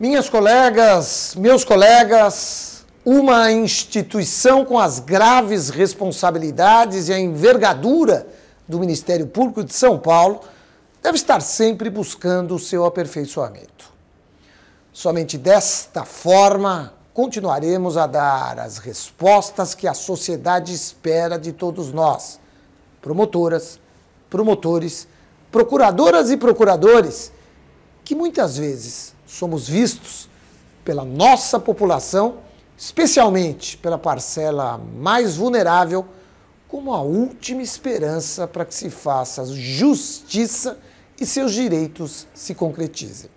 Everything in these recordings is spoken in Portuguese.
Minhas colegas, meus colegas, uma instituição com as graves responsabilidades e a envergadura do Ministério Público de São Paulo deve estar sempre buscando o seu aperfeiçoamento. Somente desta forma continuaremos a dar as respostas que a sociedade espera de todos nós, promotoras, promotores, procuradoras e procuradores, que muitas vezes somos vistos pela nossa população, especialmente pela parcela mais vulnerável, como a última esperança para que se faça justiça e seus direitos se concretizem.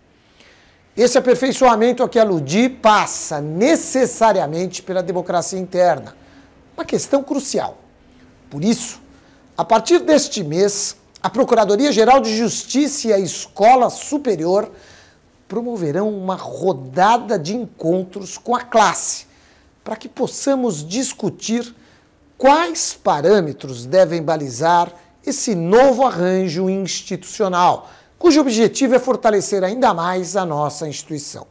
Esse aperfeiçoamento a que aludi passa necessariamente pela democracia interna, uma questão crucial. Por isso, a partir deste mês, a Procuradoria-Geral de Justiça e a Escola Superior promoverão uma rodada de encontros com a classe, para que possamos discutir quais parâmetros devem balizar esse novo arranjo institucional, cujo objetivo é fortalecer ainda mais a nossa instituição.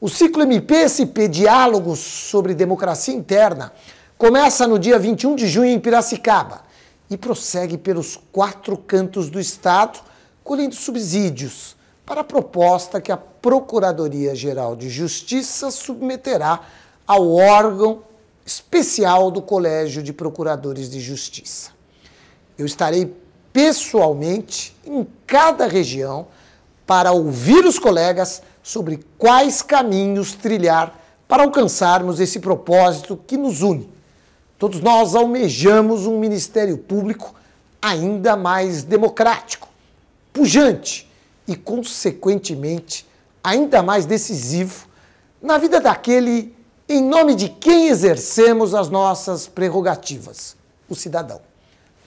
O ciclo MPSP Diálogos sobre Democracia Interna começa no dia 21 de junho em Piracicaba e prossegue pelos quatro cantos do estado, colhendo subsídios para a proposta que a Procuradoria-Geral de Justiça submeterá ao órgão especial do Colégio de Procuradores de Justiça. Eu estarei pessoalmente em cada região para ouvir os colegas sobre quais caminhos trilhar para alcançarmos esse propósito que nos une. Todos nós almejamos um Ministério Público ainda mais democrático, pujante e, consequentemente, ainda mais decisivo na vida daquele em nome de quem exercemos as nossas prerrogativas, o cidadão.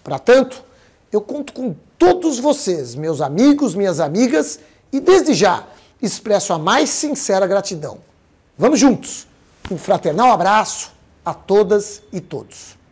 Para tanto, eu conto com todos vocês, meus amigos, minhas amigas, e desde já expresso a mais sincera gratidão. Vamos juntos! Um fraternal abraço a todas e todos.